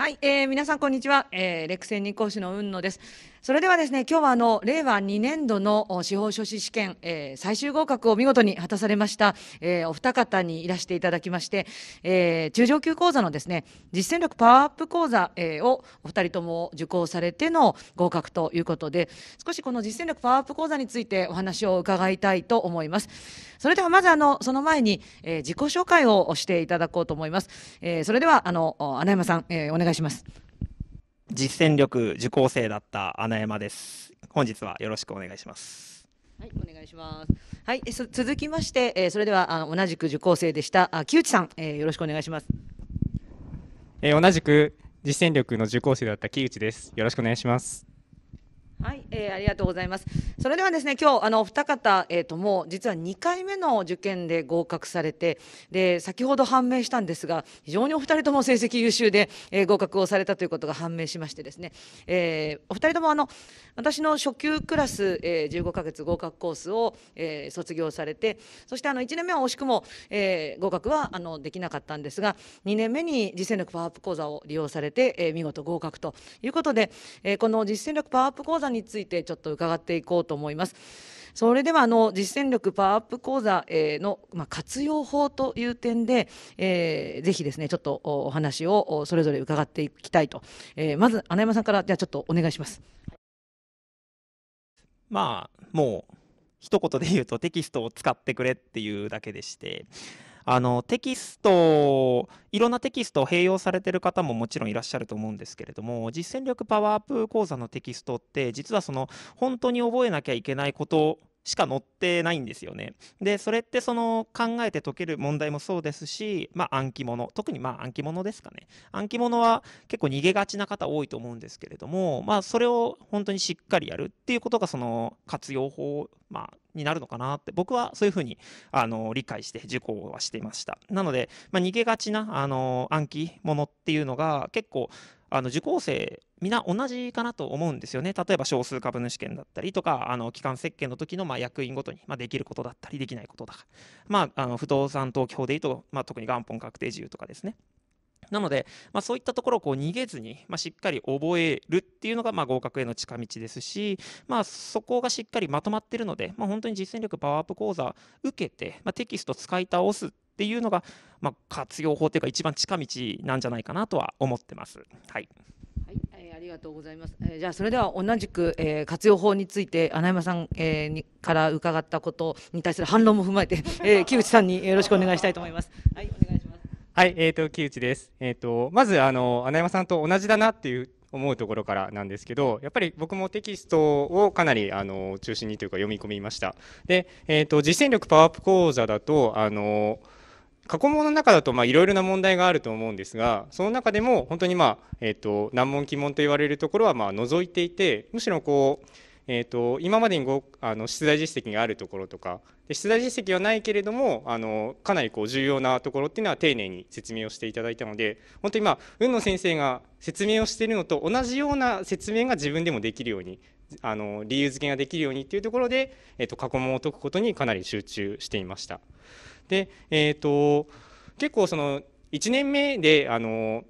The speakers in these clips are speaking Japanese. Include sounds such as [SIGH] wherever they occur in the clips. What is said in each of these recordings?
はい、えー、皆さんこんにちは、えー、レクセン二講師の雲野です、それではですね、今日はあの、令和2年度の司法書士試験、えー、最終合格を見事に果たされました、えー、お二方にいらしていただきまして、えー、中上級講座のですね、実践力パワーアップ講座、えー、をお二人とも受講されての合格ということで、少しこの実践力パワーアップ講座についてお話を伺いたいと思います。それではまずあの、その前に、えー、自己紹介をしていただこうと思います。えー、それでは、あの、穴山さん、えー、お願いします。実践力受講生だった穴山です。本日はよろしくお願いします。はい、お願いします。はい、そ続きまして、えー、それではあの同じく受講生でしたあ木内さん、えー、よろしくお願いします。えー、同じく実践力の受講生だった木内です。よろしくお願いします。はい、えー、ありがとうございます。それではですね、今日あのお二方えっ、ー、ともう実は2回目の受験で合格されて、で先ほど判明したんですが、非常にお二人とも成績優秀で、えー、合格をされたということが判明しましてですね、えー、お二人ともあの私の初級クラス、えー、15ヶ月合格コースを、えー、卒業されて、そしてあの1年目は惜しくも、えー、合格はあのできなかったんですが、2年目に実践力パワーアップ講座を利用されて、えー、見事合格ということで、えー、この実践力パワーアップ講座についてちょっと伺っていこうと思います。それではあの実践力パワーアップ講座えー、のま活用法という点で、えー、ぜひですねちょっとお話をそれぞれ伺っていきたいと、えー、まず穴山さんからじゃあちょっとお願いします。まあもう一言で言うとテキストを使ってくれっていうだけでしてあのテキストいろんなテキストを併用されてる方ももちろんいらっしゃると思うんですけれども実践力パワーアップ講座のテキストって実はその本当に覚えなきゃいけないことしか載ってないんですよね。で、それってその考えて解ける問題もそうですし、まあ暗記物、特にまあ暗記物ですかね。暗記物は結構逃げがちな方多いと思うんですけれども、まあそれを本当にしっかりやるっていうことがその活用法、まあになるのかなって、僕はそういうふうに、あの、理解して受講はしていました。なので、まあ逃げがちな、あの、暗記物っていうのが結構、あの、受講生な同じかなと思うんですよね。例えば少数株主権だったりとか、あの機関設計の時のま役員ごとにまできることだったりできないことだかまあ、あの不動産登記法でいうと、まあ、特に元本確定自由とかですね。なので、まあ、そういったところをこう逃げずに、まあ、しっかり覚えるっていうのが、まあ、合格への近道ですし、まあ、そこがしっかりまとまってるので、まあ、本当に実践力パワーアップ講座受けて、まあ、テキスト使い倒すっていうのが、まあ、活用法というか一番近道なんじゃないかなとは思ってます。はいえー、ありがとうございます。えー、じゃあそれでは同じく、えー、活用法について穴山さん、えー、にから伺ったことに対する反論も踏まえて、[LAUGHS] えー、木内さんによろしくお願いしたいと思います。はい、お願いします。はい、えっ、ー、と木内です。えっ、ー、とまずあの穴山さんと同じだなっていう思うところからなんですけどやっぱり僕もテキストをかなりあの中心にというか読み込みました。で、えっ、ー、と実践力パワーアップ講座だとあの過去問の中だといろいろな問題があると思うんですがその中でも本当に、まあえーと、難問鬼問と言われるところはまあ除いていてむしろこう、えーと、今までにごあの出題実績があるところとかで出題実績はないけれどもあのかなりこう重要なところっていうのは丁寧に説明をしていただいたので本当に、まあ、海野先生が説明をしているのと同じような説明が自分でもできるようにあの理由付けができるようにっていうところで、えーと過去問を解くことにかなり集中していました。で、えーと、結構その1年目であの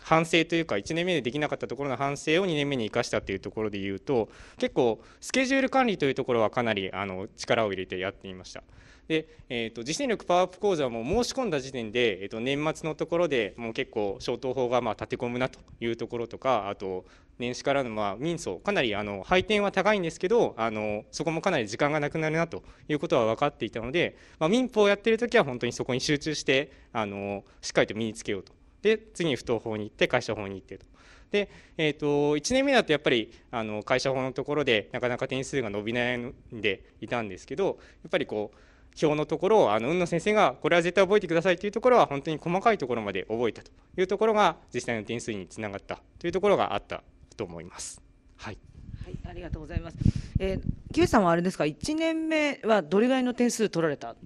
反省というか1年目でできなかったところの反省を2年目に生かしたというところでいうと結構スケジュール管理というところはかなりあの力を入れてやっていました。で、えーと、実践力パワーアップ講座も申し込んだ時点で、えーと、と年末のところでもう結構消灯法がまあ立て込むなというところとかあと年始からのまあ民訴、かなりあの配点は高いんですけどあの、そこもかなり時間がなくなるなということは分かっていたので、まあ、民法をやっているときは本当にそこに集中してあの、しっかりと身につけようと、で次に不当法に行って、会社法に行ってと。でえーと、と1年目だとやっぱりあの会社法のところでなかなか点数が伸び悩んでいたんですけどやっぱりこう表のところをあの運の先生がこれは絶対覚えてくださいというところは本当に細かいところまで覚えたというところが実際の点数につながったというところがあったと思います。はい。はい、ありがとうございます。えー、キウさんはあれですか、1年目はどれぐらいの点数取られた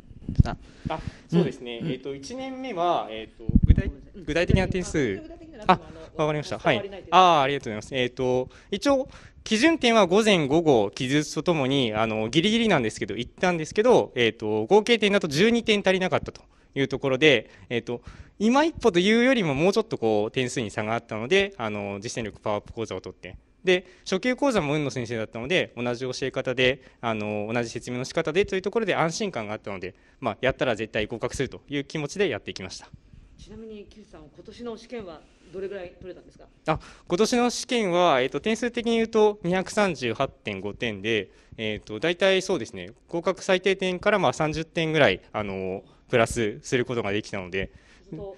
あ、そうですね。うん、えっ、ー、と1年目はえっ、ー、と具体具体的な点数。あ、わかりました。はい。ああ、ありがとうございます。えっ、ー、と一応基準点は午前午後記述とともにあのギリギリなんですけど行ったんですけど、えっ、と合計点だと12点足りなかったと。いうところで、えーと、今一歩というよりももうちょっとこう点数に差があったのであの実践力パワーアップ講座を取ってで初級講座も運の先生だったので同じ教え方であの同じ説明の仕方でというところで安心感があったので、まあ、やったら絶対合格するという気持ちでやっていきましたちなみに木内さん今年の試験はどれぐらい取れたんですかあ今年の試験は、えーと、点数的に言うと238.5点で、えーと、と大体そうですね合格最低点からまあ30点ぐらいあのープラスすることができたので。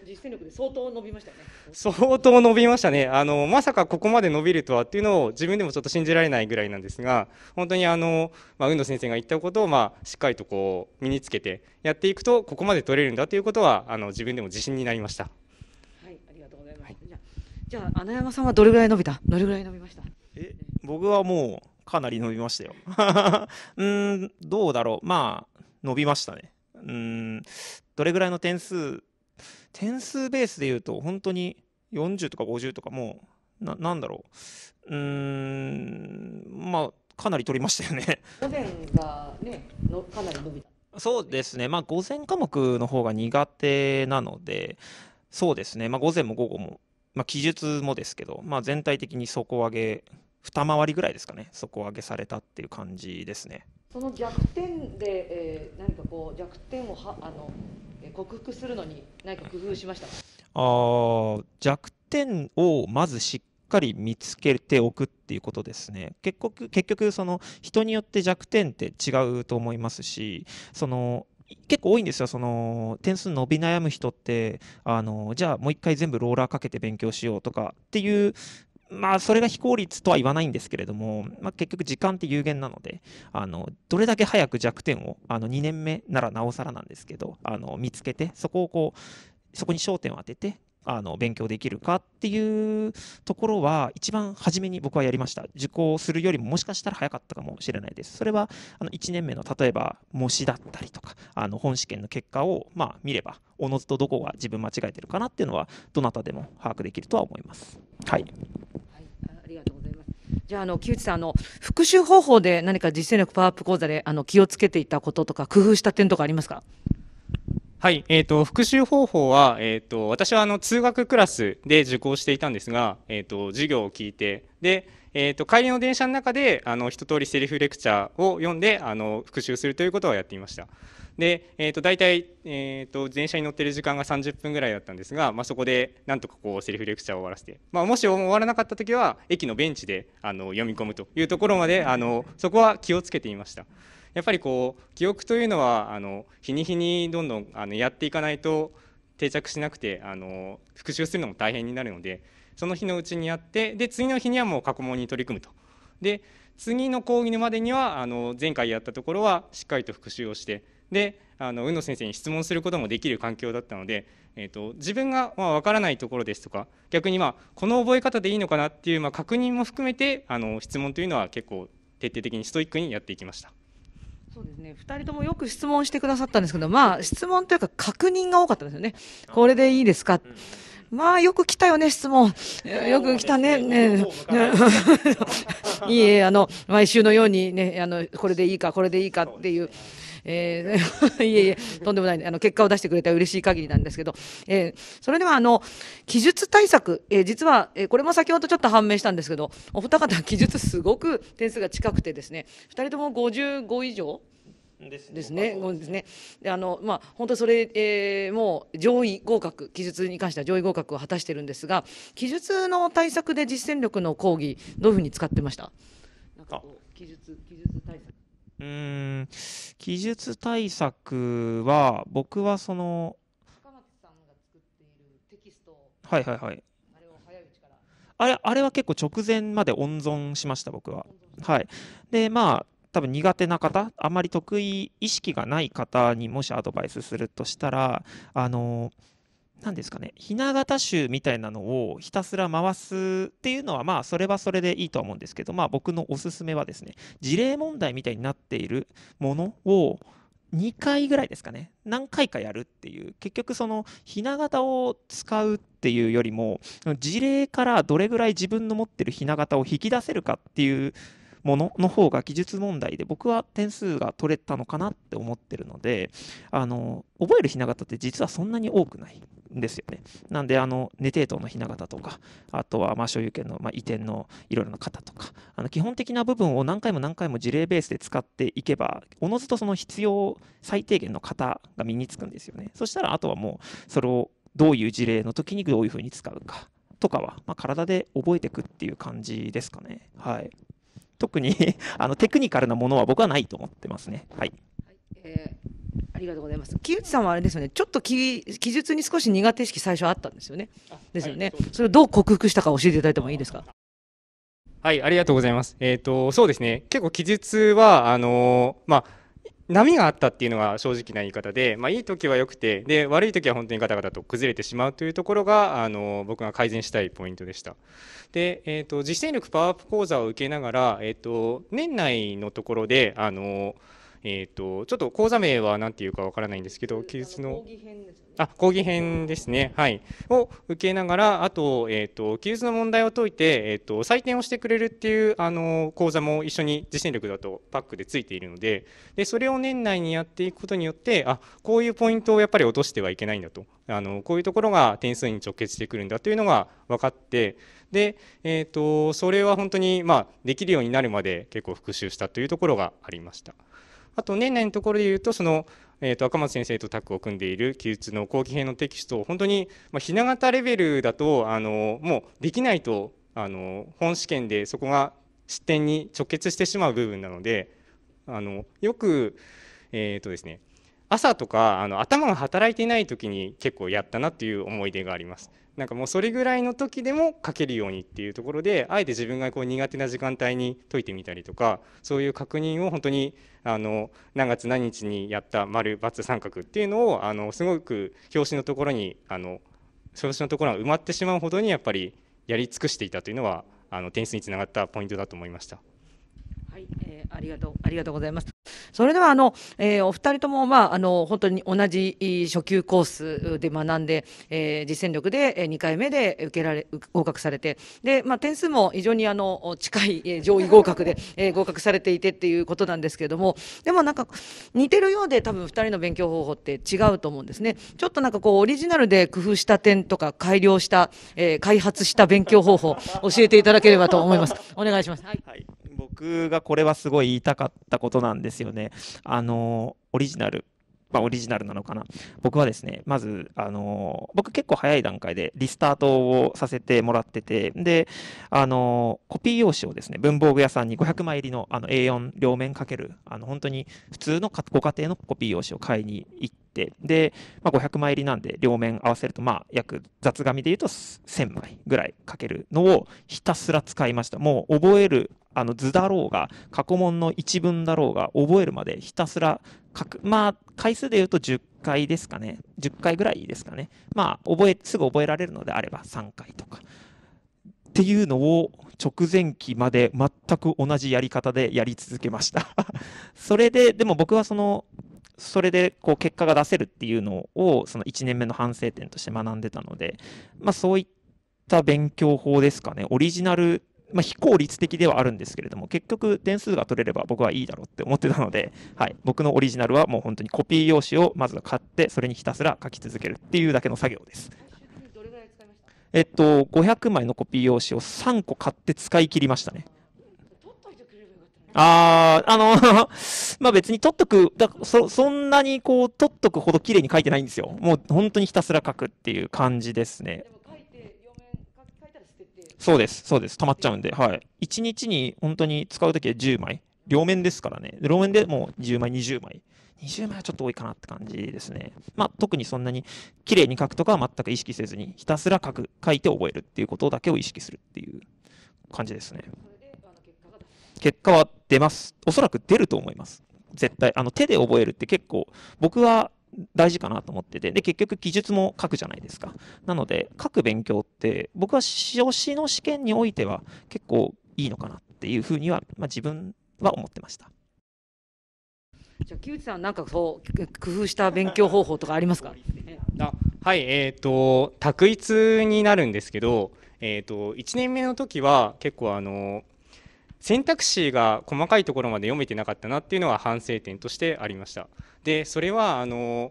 実践力で相当伸びましたね。相当伸びましたね。あのまさかここまで伸びるとはっていうのを自分でもちょっと信じられないぐらいなんですが、本当にあのまあ運動先生が言ったことをまあしっかりとこう身につけてやっていくとここまで取れるんだということはあの自分でも自信になりました。はい、ありがとうございます。はい、じゃあ穴山さんはどれぐらい伸びた？どれぐらい伸びました？え、僕はもうかなり伸びましたよ。[LAUGHS] うん、どうだろう。まあ伸びましたね。うんどれぐらいの点数点数ベースで言うと本当に40とか50とかもうななんだろううんまあかなり取りましたよね午前がねのかなり伸びたそうですねまあ午前科目の方が苦手なのでそうですねまあ午前も午後もまあ記述もですけどまあ全体的に底上げ二回りぐらいですかね底上げされたっていう感じですね。その逆転で、えー、何かこう弱点をはあの克服するのに何か工夫しましたあ弱点をまずしっかり見つけておくっていうことですね結局結局その人によって弱点って違うと思いますしその結構多いんですよその点数伸び悩む人ってあのじゃあもう一回全部ローラーかけて勉強しようとかっていうまあ、それが非効率とは言わないんですけれども、まあ、結局時間って有限なので、あの、どれだけ早く弱点を、あの、2年目ならなおさらなんですけど、あの、見つけて、そこをこう、そこに焦点を当てて、あの勉強できるかっていうところは一番初めに僕はやりました受講するよりももしかしたら早かったかもしれないですそれはあの1年目の例えば模試だったりとかあの本試験の結果をまあ見ればおのずとどこが自分間違えてるかなっていうのはどなたでも把握できるとは思います。はい、はい、ありがとうございますじゃあ、あの、木内さん、あの、復習方法で何か実践力パワーアップ講座で、あの、気をつけていたこととか、工夫した点とかありますかはい、えっ、ー、と、復習方法は、えっ、ー、と、私はあの、通学クラスで受講していたんですが、えっ、ー、と、授業を聞いて、で、えっ、と、帰りの電車の中で、あの、一通りセリフレクチャーを読んで、あの、復習するということをやっていました。で、えっ、と、大体、えっ、と、電車に乗ってる時間が30分ぐらいだったんですが、まあ、そこで、なんとかこう、セリフレクチャーを終わらせて、まあ、もし終わらなかった時は、駅のベンチで、あの、読み込むというところまで、あの、そこは気をつけていました。やっぱりこう記憶というのはあの日に日にどんどんあのやっていかないと定着しなくてあの復習するのも大変になるのでその日のうちにやってで次の日にはもう過去問に取り組むと。で次の講義のまでにはあの前回やったところはしっかりと復習をしてであの海野先生に質問することもできる環境だったので、えーと、と自分がまあ分からないところですとか逆にまあこの覚え方でいいのかなっていうまあ確認も含めてあの質問というのは結構徹底的にストイックにやっていきました。そうですね。二人ともよく質問してくださったんですけど、まあ、質問というか確認が多かったですよね。これでいいですか、まあ、よく来たよね、質問。よく来たね。ねいいえ、あの、毎週のようにね、あの、これでいいか、これでいいかっていう。えー、[LAUGHS] いえいえ、とんでもない、あの、結果を出してくれたら嬉しい限りなんですけど、えー、それでは、あの、記述対策、えー、実は、えー、これも先ほどちょっと判明したんですけど、お二方、記述すごく点数が近くてですね、二人とも55以上ですね。ですね。で、あの、まあ、本当それ、えー、もう上位合格、記述に関しては上位合格を果たしているんですが、記述の対策で実践力の講義、どういうふうに使ってましたなんか記述、記述対策。うん、技術対策は、僕はその、はいはいはい。あれあれは結構直前まで温存しました、僕は。はい、で、まあ、多分苦手な方、あまり得意意識がない方にもしアドバイスするとしたら、あのー何ですかね、ひな形集みたいなのをひたすら回すっていうのは、まあ、それはそれでいいとは思うんですけど、まあ、僕のおすすめはですね、事例問題みたいになっているものを、2回ぐらいですかね何回かやるっていう結局そのひな型を使うっていうよりも事例からどれぐらい自分の持ってるひな型を引き出せるかっていうものの方が技術問題で僕は点数が取れたのかなって思ってるので、あの、覚えるひな形って実はそんなに多くないんですよね。なんで、あの、ネテーのひな形とか、あとは、まあ、所有権の、まあ、移転のいろいろな型とか、あの、基本的な部分を何回も何回も事例ベースで使っていけば、おのずとその必要最低限の型が身につくんですよね。そしたら、あとはもう、それをどういう事例の時にどういうふうに使うかとかは、まあ、体で覚えていくっていう感じですかね。はい。特に [LAUGHS] あのテクニカルなものは僕はないと思ってますね。はい、えーありがとうございます。木内さんはあれですよね。ちょっと記述に少し苦手意識最初あったんですよね。ですよね、はいそす。それをどう克服したか教えていただいてもいいですか。はい、ありがとうございます。えっ、ー、と、そうですね。結構記述は、あのー、まあ。波があったっていうのが正直な言い方で、まあ、いい時は良くてで悪い時は本当にガタガタと崩れてしまうというところがあの僕が改善したいポイントでした。で、えーと、実践力パワーアップ講座を受けながら、えーと、年内のところであのえっ、ー、と、ちょっと講座名は何ていうかわからないんですけど、記述の、あ、講義編ですね。はい。を受けながら、あと、えっ、と、記述の問題を解いて、えっ、と、採点をしてくれるっていう、あの、講座も一緒に自信力だとパックでついているので、で、それを年内にやっていくことによって、あ、こういうポイントをやっぱり落としてはいけないんだと。あの、こういうところが点数に直結してくるんだというのが分かって、で、えっ、と、それは本当に、まあ、できるようになるまで結構復習したというところがありました。あと年内のところで言うとその、えー、と赤松先生とタッグを組んでいる記述の後期編のテキストを本当に、まあ、ひな形レベルだとあのもうできないとあの本試験でそこが失点に直結してしまう部分なのであのよく、えーとですね、朝とかあの頭が働いていない時に結構やったなという思い出があります。なんかもうそれぐらいの時でも書けるようにっていうところであえて自分がこう苦手な時間帯に解いてみたりとかそういう確認を本当にあの何月何日にやった丸×三角っていうのをあのすごく表紙のところにあの表紙のところが埋まってしまうほどにやっぱりやり尽くしていたというのはあの点数につながったポイントだと思いました。はい、えー、ありがとうありがとうございます。それではあの、えー、お二人とも、まあ、あの、本当に同じ初級コースで学んで、えー、実践力で2回目で受けられ、合格されて、で、まあ、点数も非常にあの、近い、え上位合格で、えー、合格されていてっていうことなんですけれども、でもなんか、似てるようで多分2人の勉強方法って違うと思うんですね。ちょっとなんかこう、オリジナルで工夫した点とか、改良した、えー、開発した勉強方法、教えていただければと思います。お願いします。はい、はい僕がこれはすごい言いたかったことなんですよね。あの、オリジナル。まあ、オリジナルなのかな。僕はですね、まず、あの、僕結構早い段階でリスタートをさせてもらってて、で、あの、コピー用紙をですね、文房具屋さんに500枚入りのあの A4 両面かける、あの、本当に普通のご家庭のコピー用紙を買いに行って、で、まあ、500枚入りなんで、両面合わせると、まあ、約雑紙で言うと1000枚ぐらいかけるのをひたすら使いました。もう覚えるあの図だろうが、過去問の一文だろうが、覚えるまでひたすら書く。まあ、回数で言うと10回ですかね。10回ぐらいですかね。まあ、覚え、すぐ覚えられるのであれば3回とか。っていうのを直前期まで全く同じやり方でやり続けました [LAUGHS] それで、でも僕はその、それでこう結果が出せるっていうのをその1年目の反省点として学んでたので、まあそういった勉強法ですかね。オリジナルまあ、非効率的ではあるんですけれども、結局点数が取れれば僕はいいだろうって思ってたので、はい、僕のオリジナルはもう本当にコピー用紙をまずは買って、それにひたすら書き続けるっていうだけの作業です。えっと、500枚のコピー用紙を3個買って使い切りましたね。ああ、あの [LAUGHS] まあ別に取っとく、だそ、そんなにこう、取っとくほど綺麗に書いてないんですよ。もう本当にひたすら書くっていう感じですね。そうです、そうです。溜まっちゃうんで、はい。1日に本当に使うときは10枚。両面ですからね。両面でもう10枚、20枚。20枚はちょっと多いかなって感じですね。まあ、特にそんなに綺麗に書くとかは全く意識せずに、ひたすら書く、書いて覚えるっていうことだけを意識するっていう感じですね。結果は出ます。おそらく出ると思います。絶対。あの、手で覚えるって結構、僕は大事かなと思ってて、で、結局記述も書くじゃないですか。なので、書く勉強って、僕は書士の試験においては結構いいのかなっていうふうには、まあ、自分は思ってました。じゃあ、木内さん、なんかそう、工夫した勉強方法とかありますかはい、えっ、ー、と、択一になるんですけど、えっ、ー、と、1年目の時は結構あの、選択肢が細かいところまで読めてなかったなっていうのは反省点としてありました。でそれはあの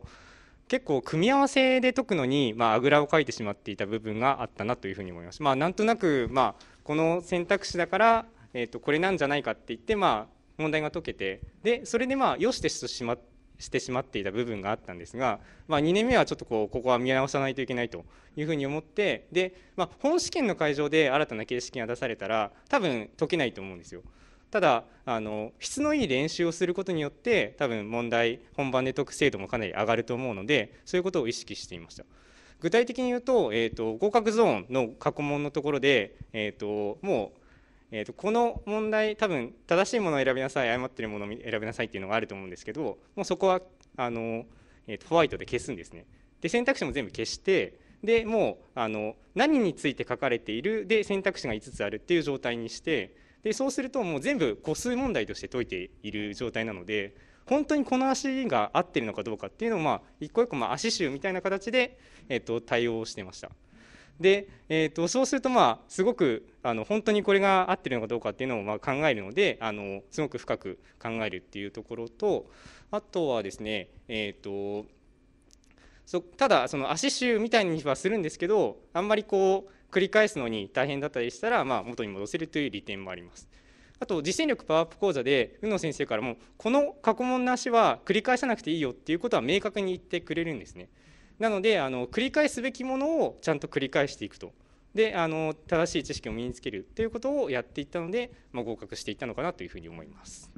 結構組み合わせで解くのに、まあ、ぐらをかいてしまっていた部分があったなというふうに思います。まあ、なんとなく、まあ、この選択肢だから、えとこれなんじゃないかって言って、まあ、問題が解けてでそれでまあよしとしてしまっしてしまっていた部分があったんですが、まあ、2年目はちょっとこうここは見直さないといけないというふうに思ってで、まあ、本試験の会場で新たな形式が出されたら多分解けないと思うんですよ。ただあの質のいい練習をすることによって多分問題本番で解く精度もかなり上がると思うのでそういうことを意識していました。具体的に言うと,、えーと、合格ゾーンの過去問のところで、えーともうえーと、この問題多分正しいものを選びなさい誤ってるものを選びなさいっていうのがあると思うんですけどもうそこはあの、えーと、ホワイトで消すんですねで選択肢も全部消してでもうあの何について書かれているで選択肢が5つあるっていう状態にしてでそうするともう全部個数問題として解いている状態なので本当にこの足が合ってるのかどうかっていうのをまあ一個一個まあ足集みたいな形で、えーと対応してました。で、えーと、そうするとまあすごくあの本当にこれが合ってるのかどうかっていうのをま考えるのであのすごく深く考えるっていうところとあとはですねえっ、ー、とそただその足臭みたいにはするんですけどあんまりこう繰り返すのに大変だったりしたら、まあ、元に戻せるという利点もあります。あと実践力パワーアップ講座で宇野先生からもこの過去問なしは繰り返さなくていいよっていうことは明確に言ってくれるんですね。なのであの繰り返すべきものをちゃんと繰り返していくとであの正しい知識を身につけるということをやっていったので、まあ、合格していったのかなというふうに思います。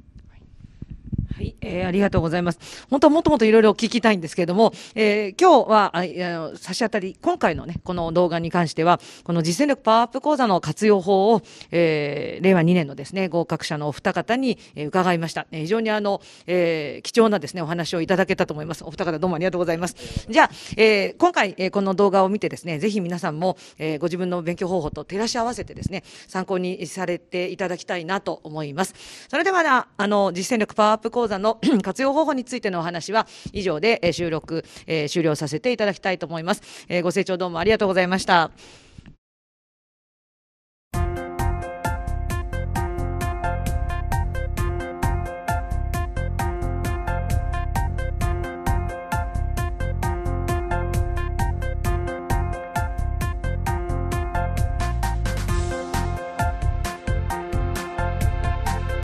はい、えー、ありがとうございます。本当はもっともっといろいろ聞きたいんですけれども、えー、今日はあの差し当たり、今回のね、この動画に関しては、この実践力パワーアップ講座の活用法を、えー、令和2年のですね、合格者のお二方に、えー、伺いました。えー、非常にあの、えー、貴重なですね、お話をいただけたと思います。お二方どうもありがとうございます。じゃあ、えー、今回、えー、この動画を見てですね、ぜひ皆さんも、えー、ご自分の勉強方法と照らし合わせてですね、参考にされていただきたいなと思います。それでは、あの、実践力パワーアップ講座講座の [CLEARS THROAT] 活用方法についてのお話は以上で収録、えー、終了させていただきたいと思います、えー、ご清聴どうもありがとうございました。